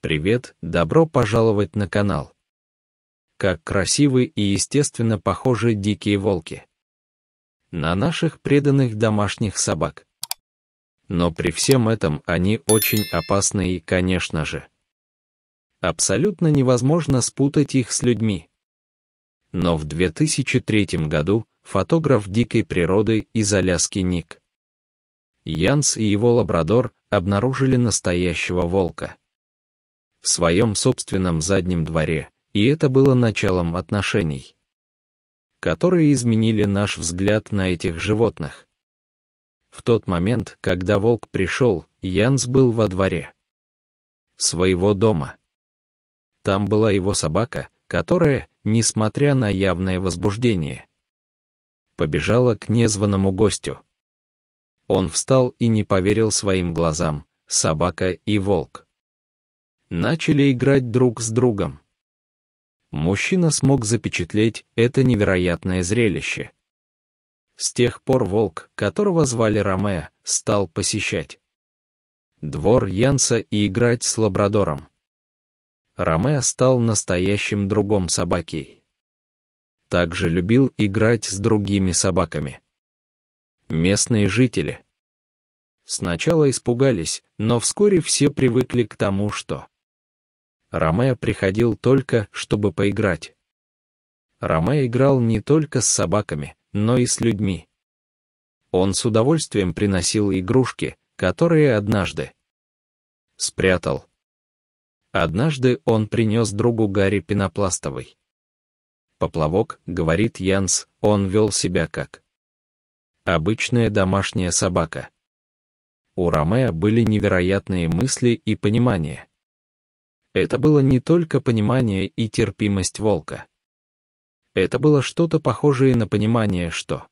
Привет, добро пожаловать на канал. Как красивы и естественно похожи дикие волки. На наших преданных домашних собак. Но при всем этом они очень опасны и, конечно же, абсолютно невозможно спутать их с людьми. Но в 2003 году фотограф дикой природы из Аляски Ник Янс и его лабрадор обнаружили настоящего волка в своем собственном заднем дворе, и это было началом отношений, которые изменили наш взгляд на этих животных. В тот момент, когда волк пришел, Янс был во дворе своего дома. Там была его собака, которая, несмотря на явное возбуждение, побежала к незваному гостю. Он встал и не поверил своим глазам, собака и волк начали играть друг с другом. Мужчина смог запечатлеть это невероятное зрелище. С тех пор волк, которого звали Роме, стал посещать двор Янса и играть с лабрадором. Роме стал настоящим другом собаки. Также любил играть с другими собаками. Местные жители сначала испугались, но вскоре все привыкли к тому, что Ромео приходил только, чтобы поиграть. Ромео играл не только с собаками, но и с людьми. Он с удовольствием приносил игрушки, которые однажды спрятал. Однажды он принес другу Гарри пенопластовый. Поплавок, говорит Янс, он вел себя как обычная домашняя собака. У Ромео были невероятные мысли и понимания. Это было не только понимание и терпимость волка. Это было что-то похожее на понимание, что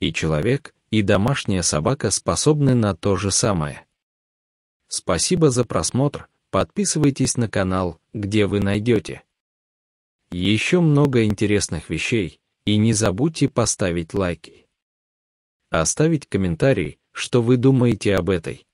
и человек, и домашняя собака способны на то же самое. Спасибо за просмотр, подписывайтесь на канал, где вы найдете еще много интересных вещей, и не забудьте поставить лайки. Оставить комментарий, что вы думаете об этой